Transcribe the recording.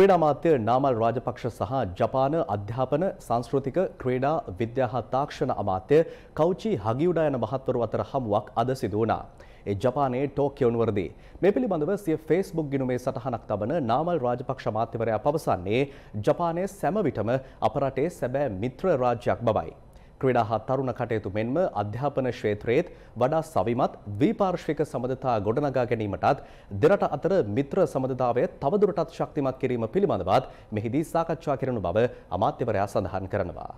ක්‍රීඩා මාත්‍ය නාමල් රාජපක්ෂ සහ ජපාන අධ්‍යාපන සංස්කෘතික ක්‍රීඩා විද්‍යා හා තාක්ෂණ අමාත්‍ය කවුචි හගියුඩා යන මහත්වරු අතර හමුවක් අද සිදු වුණා. ඒ ජපානයේ ටෝකියෝ නුවරදී මේ පිළිබඳව සිය Facebook ගිණුමේ සටහනක් තබන නාමල් රාජපක්ෂ අමාත්‍යවරයා පවසන්නේ ජපානයේ සෑම විටම අප රටේ සැබෑ මිත්‍ර රාජ්‍යයක් බවයි. ක්‍රීඩා හා තරුණ කටයුතු මෙන්ම අධ්‍යාපන ක්ෂේත්‍රයේත් වඩා සවිමත් ද්විපාර්ශ්වික සබඳතා ගොඩනගා ගැනීමටත් දෙරට අතර මිත්‍ර සබඳතාවය තවදුරටත් ශක්තිමත් කිරීම පිළිබඳවත් මෙහිදී සාකච්ඡා කරනු බව අමාත්‍යවරයා සඳහන් කරනවා.